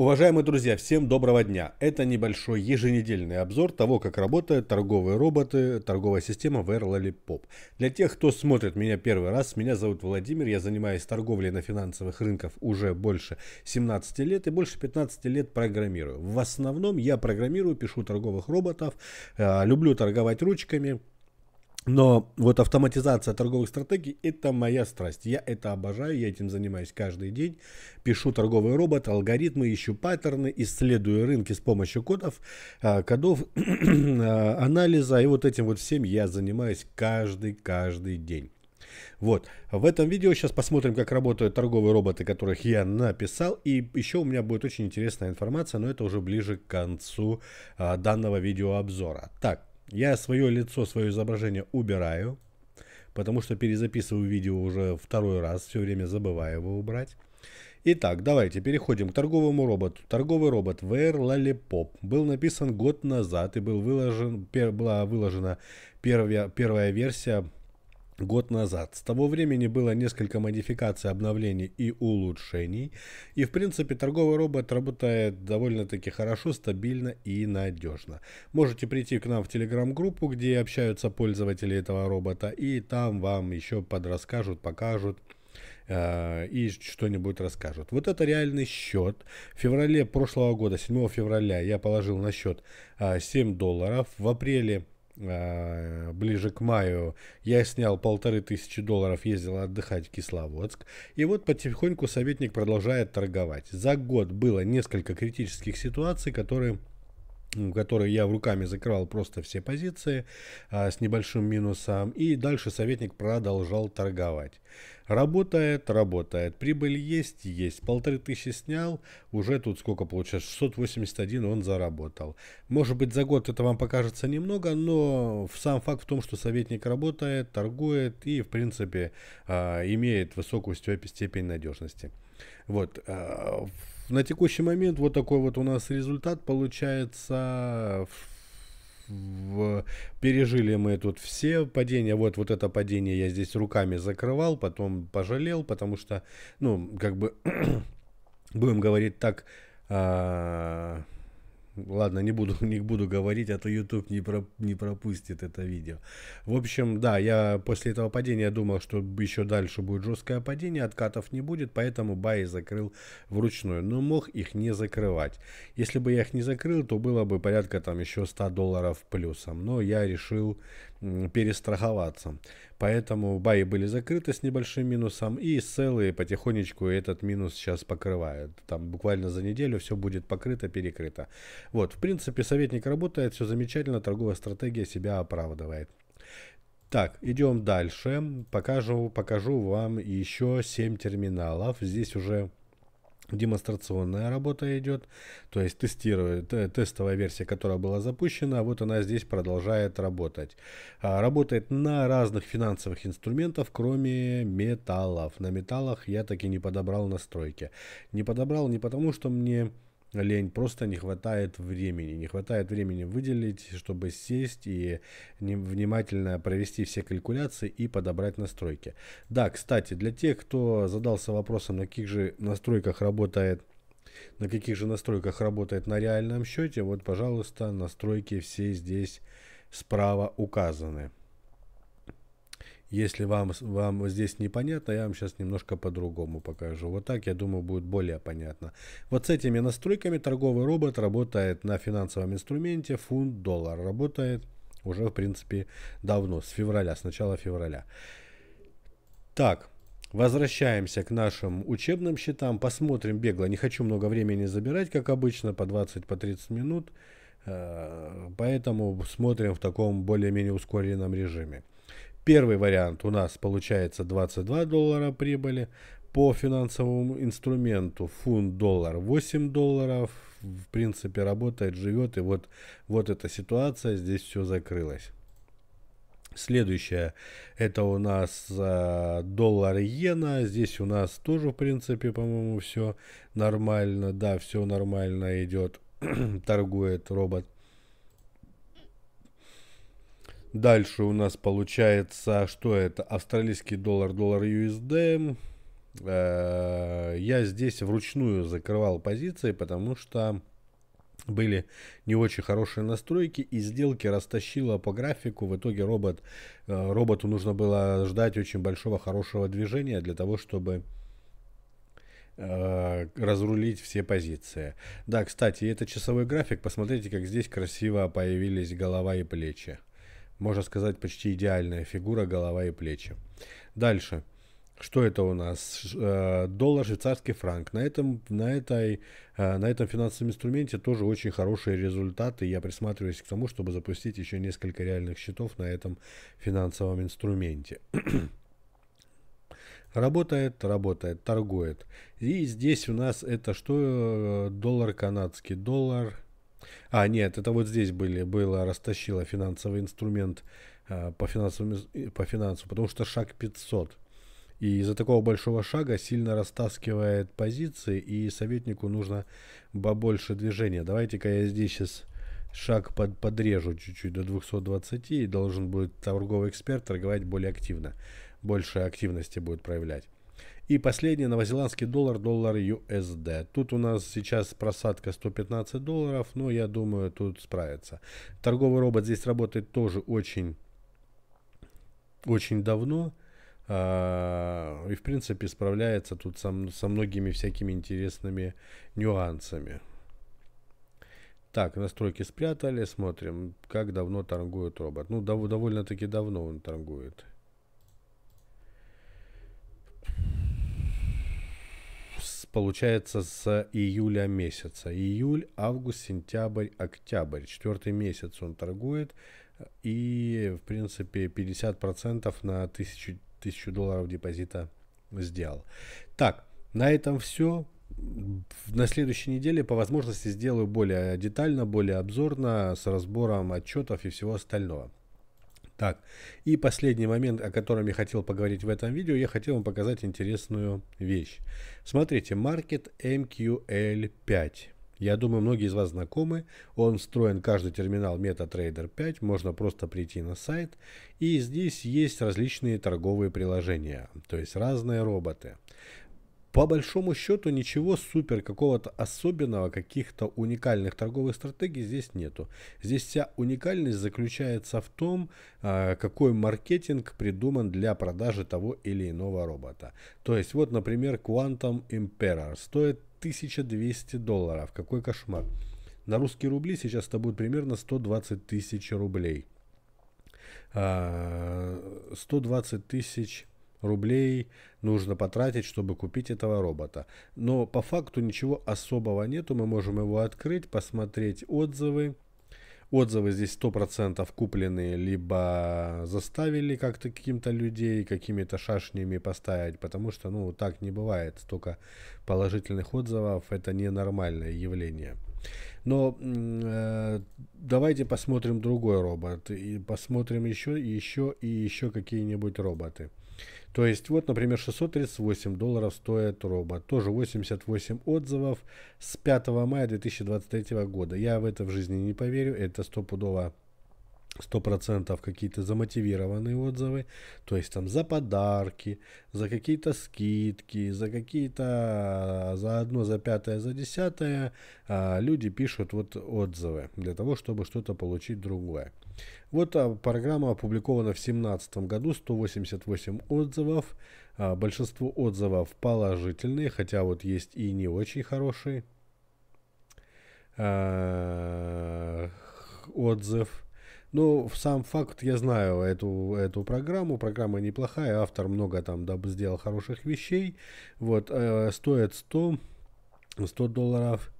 Уважаемые друзья, всем доброго дня! Это небольшой еженедельный обзор того, как работают торговые роботы, торговая система VR Pop. Для тех, кто смотрит меня первый раз, меня зовут Владимир, я занимаюсь торговлей на финансовых рынках уже больше 17 лет и больше 15 лет программирую. В основном я программирую, пишу торговых роботов, э, люблю торговать ручками, но вот автоматизация торговых стратегий – это моя страсть. Я это обожаю, я этим занимаюсь каждый день. Пишу торговый робот, алгоритмы, ищу паттерны, исследую рынки с помощью кодов, а, кодов, а, анализа. И вот этим вот всем я занимаюсь каждый-каждый день. Вот. В этом видео сейчас посмотрим, как работают торговые роботы, которых я написал. И еще у меня будет очень интересная информация, но это уже ближе к концу а, данного видеообзора. Так, я свое лицо, свое изображение убираю, потому что перезаписываю видео уже второй раз, все время забываю его убрать. Итак, давайте переходим к торговому роботу. Торговый робот VR Lollipop был написан год назад и был выложен, пер, была выложена первая, первая версия год назад. С того времени было несколько модификаций, обновлений и улучшений. И в принципе торговый робот работает довольно-таки хорошо, стабильно и надежно. Можете прийти к нам в телеграм-группу, где общаются пользователи этого робота, и там вам еще подрасскажут, покажут э, и что-нибудь расскажут. Вот это реальный счет. В феврале прошлого года, 7 февраля, я положил на счет 7 э, долларов. В апреле Э, ближе к маю я снял полторы тысячи долларов, ездил отдыхать в Кисловодск. И вот потихоньку советник продолжает торговать. За год было несколько критических ситуаций, которые который я руками закрывал просто все позиции а, с небольшим минусом. И дальше советник продолжал торговать. Работает, работает. Прибыль есть, есть. Полторы тысячи снял, уже тут сколько получается? 681 он заработал. Может быть за год это вам покажется немного, но сам факт в том, что советник работает, торгует и в принципе а, имеет высокую степень надежности. Вот. А, на текущий момент вот такой вот у нас результат получается. В... Пережили мы тут все падения. Вот, вот это падение я здесь руками закрывал, потом пожалел, потому что, ну, как бы, будем говорить так, а... Ладно, не буду, не буду говорить, а то YouTube не, про, не пропустит это видео. В общем, да, я после этого падения думал, что еще дальше будет жесткое падение, откатов не будет, поэтому баи закрыл вручную. Но мог их не закрывать. Если бы я их не закрыл, то было бы порядка там еще 100 долларов плюсом. Но я решил перестраховаться. Поэтому баи были закрыты с небольшим минусом, и целые потихонечку этот минус сейчас покрывают. Там буквально за неделю все будет покрыто, перекрыто. Вот, в принципе, советник работает, все замечательно, торговая стратегия себя оправдывает. Так, идем дальше. Покажу, покажу вам еще 7 терминалов. Здесь уже демонстрационная работа идет, то есть тестирует, тестовая версия, которая была запущена, вот она здесь продолжает работать. А, работает на разных финансовых инструментах, кроме металлов. На металлах я таки не подобрал настройки. Не подобрал не потому, что мне лень, просто не хватает времени. Не хватает времени выделить, чтобы сесть и внимательно провести все калькуляции и подобрать настройки. Да, кстати, для тех, кто задался вопросом, на каких же настройках работает на каких же настройках работает на реальном счете, вот, пожалуйста, настройки все здесь справа указаны. Если вам, вам здесь непонятно, я вам сейчас немножко по-другому покажу. Вот так, я думаю, будет более понятно. Вот с этими настройками торговый робот работает на финансовом инструменте фунт-доллар. Работает уже, в принципе, давно, с февраля, с начала февраля. Так, Возвращаемся к нашим учебным счетам, посмотрим бегло. Не хочу много времени забирать, как обычно, по 20-30 по 30 минут. Э, поэтому смотрим в таком более-менее ускоренном режиме. Первый вариант у нас получается 22 доллара прибыли. По финансовому инструменту фунт-доллар 8 долларов. В принципе, работает, живет. И вот, вот эта ситуация, здесь все закрылось. Следующее, это у нас э, доллар и иена. Здесь у нас тоже, в принципе, по-моему, все нормально. Да, все нормально идет, торгует робот. Дальше у нас получается, что это австралийский доллар, доллар USD. Э, я здесь вручную закрывал позиции, потому что были не очень хорошие настройки и сделки растащило по графику. В итоге робот, э, роботу нужно было ждать очень большого хорошего движения для того, чтобы э, разрулить все позиции. Да, кстати, это часовой график. Посмотрите, как здесь красиво появились голова и плечи. Можно сказать, почти идеальная фигура, голова и плечи. Дальше. Что это у нас? Э, доллар, швейцарский франк. На этом, на, этой, э, на этом финансовом инструменте тоже очень хорошие результаты. Я присматриваюсь к тому, чтобы запустить еще несколько реальных счетов на этом финансовом инструменте. Работает, работает, торгует. И здесь у нас это что? Э, доллар канадский, доллар а, нет, это вот здесь были, было, растащило финансовый инструмент э, по, финансовому, по финансу, потому что шаг 500. И из-за такого большого шага сильно растаскивает позиции, и советнику нужно больше движения. Давайте-ка я здесь сейчас шаг под, подрежу чуть-чуть до 220, и должен будет торговый эксперт торговать более активно. Больше активности будет проявлять. И последний новозеландский доллар, доллар USD. Тут у нас сейчас просадка 115 долларов, но я думаю, тут справится. Торговый робот здесь работает тоже очень, очень давно. А, и, в принципе, справляется тут со, со многими всякими интересными нюансами. Так, настройки спрятали, смотрим, как давно торгует робот. Ну, дов довольно-таки давно он торгует. получается с июля месяца. Июль, август, сентябрь, октябрь. Четвертый месяц он торгует. И, в принципе, 50% на 1000, 1000 долларов депозита сделал. Так, на этом все. На следующей неделе по возможности сделаю более детально, более обзорно, с разбором отчетов и всего остального. Так, и последний момент, о котором я хотел поговорить в этом видео, я хотел вам показать интересную вещь. Смотрите, Market MQL5. Эм я думаю, многие из вас знакомы. Он встроен в каждый терминал MetaTrader 5. Можно просто прийти на сайт. И здесь есть различные торговые приложения, то есть разные роботы по большому счету ничего супер, какого-то особенного, каких-то уникальных торговых стратегий здесь нету. Здесь вся уникальность заключается в том, а, какой маркетинг придуман для продажи того или иного робота. То есть вот, например, Quantum Emperor стоит 1200 долларов. Какой кошмар. На русские рубли сейчас это будет примерно 120 тысяч рублей. 120 а, тысяч рублей нужно потратить, чтобы купить этого робота. Но по факту ничего особого нету. Мы можем его открыть, посмотреть отзывы. Отзывы здесь 100% куплены, либо заставили как-то каким-то людей какими-то шашнями поставить, потому что, ну, так не бывает. Столько положительных отзывов – это ненормальное явление. Но э, давайте посмотрим другой робот и посмотрим еще, еще и еще какие-нибудь роботы. То есть, вот, например, 638 долларов стоит робот. Тоже 88 отзывов с 5 мая 2023 года. Я в это в жизни не поверю. Это стопудово 100% какие-то замотивированные отзывы, то есть там за подарки, за какие-то скидки, за какие-то, за одно, за пятое, за десятое, а, люди пишут вот отзывы для того, чтобы что-то получить другое. Вот а, программа опубликована в 2017 году, 188 отзывов, а, большинство отзывов положительные, хотя вот есть и не очень хорошие отзыв – но ну, сам факт, я знаю эту, эту программу, программа неплохая, автор много там сделал хороших вещей, вот, э, стоит 100, 100 долларов,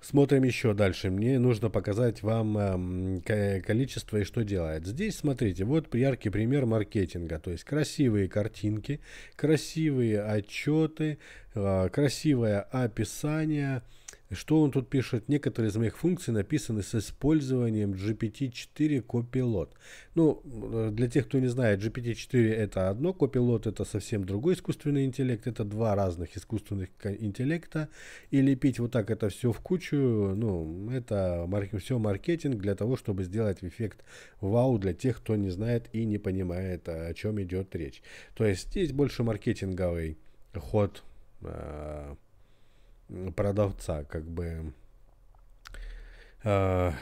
Смотрим еще дальше. Мне нужно показать вам эм, количество и что делает. Здесь, смотрите, вот яркий пример маркетинга. То есть красивые картинки, красивые отчеты, э, красивое описание. И что он тут пишет? Некоторые из моих функций написаны с использованием GPT-4 Copilot. Ну, э, для тех, кто не знает, GPT-4 это одно, Copilot это совсем другой искусственный интеллект, это два разных искусственных интеллекта. И лепить вот так это все в кучу, ну, это марк... все маркетинг для того, чтобы сделать эффект вау для тех, кто не знает и не понимает, о чем идет речь. То есть здесь больше маркетинговый ход э продавца, как бы. Э,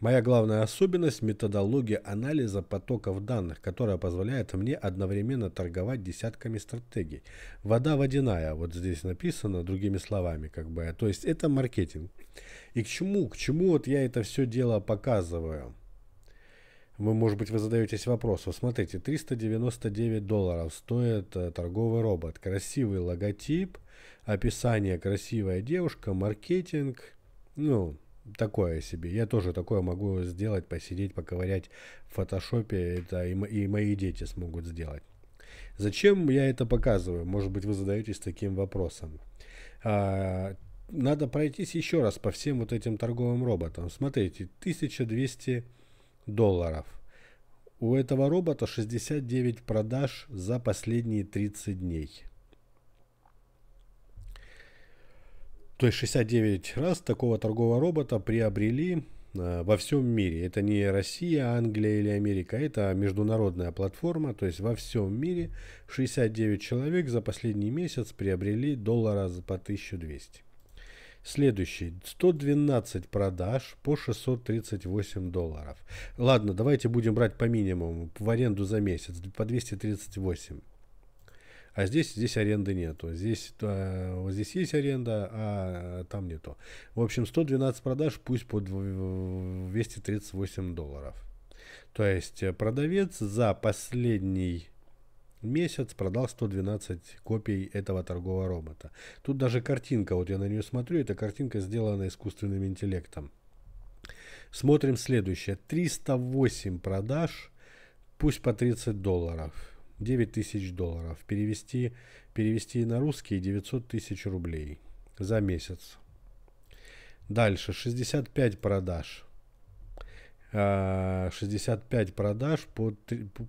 моя главная особенность – методология анализа потоков данных, которая позволяет мне одновременно торговать десятками стратегий. Вода водяная, вот здесь написано, другими словами, как бы. То есть это маркетинг. И к чему, к чему вот я это все дело показываю? Вы, может быть, вы задаетесь вопросом. Смотрите, 399 долларов стоит э, торговый робот. Красивый логотип – описание красивая девушка, маркетинг, ну, такое себе. Я тоже такое могу сделать, посидеть, поковырять в фотошопе. Это и, и мои дети смогут сделать. Зачем я это показываю? Может быть, вы задаетесь таким вопросом. А, надо пройтись еще раз по всем вот этим торговым роботам. Смотрите, 1200 долларов. У этого робота 69 продаж за последние 30 дней. То есть 69 раз такого торгового робота приобрели э, во всем мире. Это не Россия, Англия или Америка, это международная платформа, то есть во всем мире 69 человек за последний месяц приобрели доллара по 1200. Следующий. 112 продаж по 638 долларов. Ладно, давайте будем брать по минимуму, в аренду за месяц, по 238. А здесь, здесь аренды нету. Здесь, а, вот здесь есть аренда, а, а там нету. В общем, 112 продаж, пусть по 238 долларов. То есть э, продавец за последний месяц продал 112 копий этого торгового робота. Тут даже картинка, вот я на нее смотрю, эта картинка сделана искусственным интеллектом. Смотрим следующее. 308 продаж, пусть по 30 долларов. 9 тысяч долларов. Перевести, перевести на русские 900 тысяч рублей за месяц. Дальше 65 продаж. 65 а, продаж, по,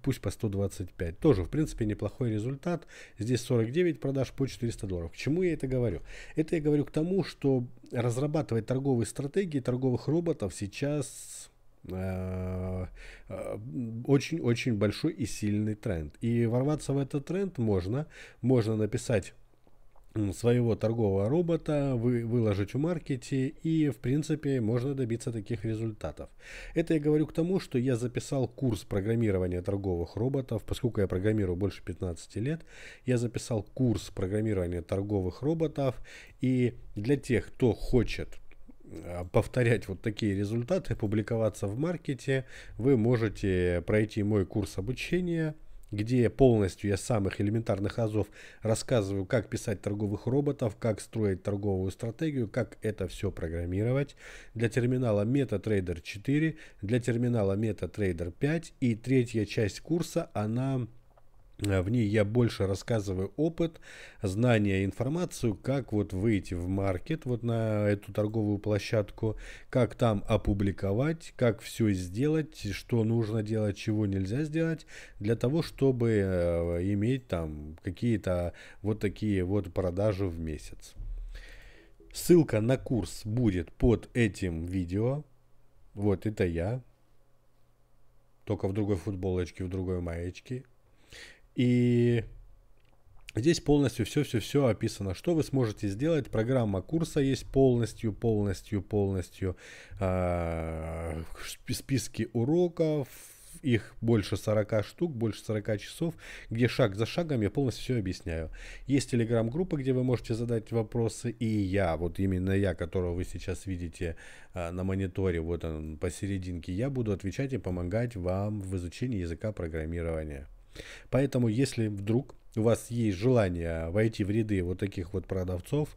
пусть по 125. Тоже, в принципе, неплохой результат. Здесь 49 продаж по 400 долларов. К чему я это говорю? Это я говорю к тому, что разрабатывать торговые стратегии, торговых роботов сейчас Э, э, очень-очень большой и сильный тренд. И ворваться в этот тренд можно. Можно написать своего торгового робота, вы, выложить в маркете и, в принципе, можно добиться таких результатов. Это я говорю к тому, что я записал курс программирования торговых роботов, поскольку я программирую больше 15 лет, я записал курс программирования торговых роботов и для тех, кто хочет а, повторять вот такие результаты, публиковаться в маркете, вы можете пройти мой курс обучения, где полностью я с самых элементарных азов рассказываю, как писать торговых роботов, как строить торговую стратегию, как это все программировать. Для терминала MetaTrader 4, для терминала MetaTrader 5 и третья часть курса, она Э, в ней я больше рассказываю опыт, знания, информацию, как вот выйти в маркет, вот на эту торговую площадку, как там опубликовать, как все сделать, что нужно делать, чего нельзя сделать, для того, чтобы э, иметь там какие-то вот такие вот продажи в месяц. Ссылка на курс будет под этим видео. Вот это я. Только в другой футболочке, в другой маечке. И здесь полностью все-все-все описано, что вы сможете сделать. Программа курса есть полностью, полностью, полностью. Э, а, списки уроков, их больше 40 штук, больше 40 часов, где шаг за шагом я полностью все объясняю. Есть телеграм-группа, где вы можете задать вопросы, и я, вот именно я, которого вы сейчас видите э, на мониторе, вот он посерединке, я буду отвечать и помогать вам в изучении языка программирования. Поэтому, если вдруг у вас есть желание войти в ряды вот таких вот продавцов,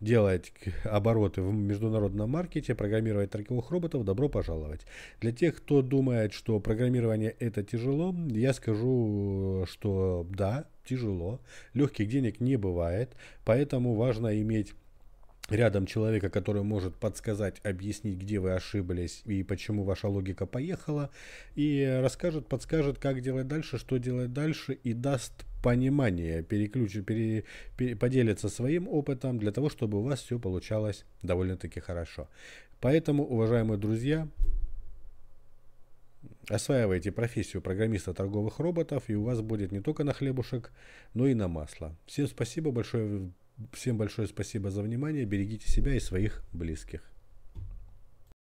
делать обороты в международном маркете, программировать торговых роботов, добро пожаловать. Для тех, кто думает, что программирование это тяжело, я скажу, что да, тяжело, легких денег не бывает, поэтому важно иметь рядом человека, который может подсказать, объяснить, где вы ошиблись и почему ваша логика поехала, и расскажет, подскажет, как делать дальше, что делать дальше, и даст понимание, переключит, пере, пере, поделится своим опытом для того, чтобы у вас все получалось довольно-таки хорошо. Поэтому, уважаемые друзья, осваивайте профессию программиста торговых роботов, и у вас будет не только на хлебушек, но и на масло. Всем спасибо большое Всем большое спасибо за внимание. Берегите себя и своих близких.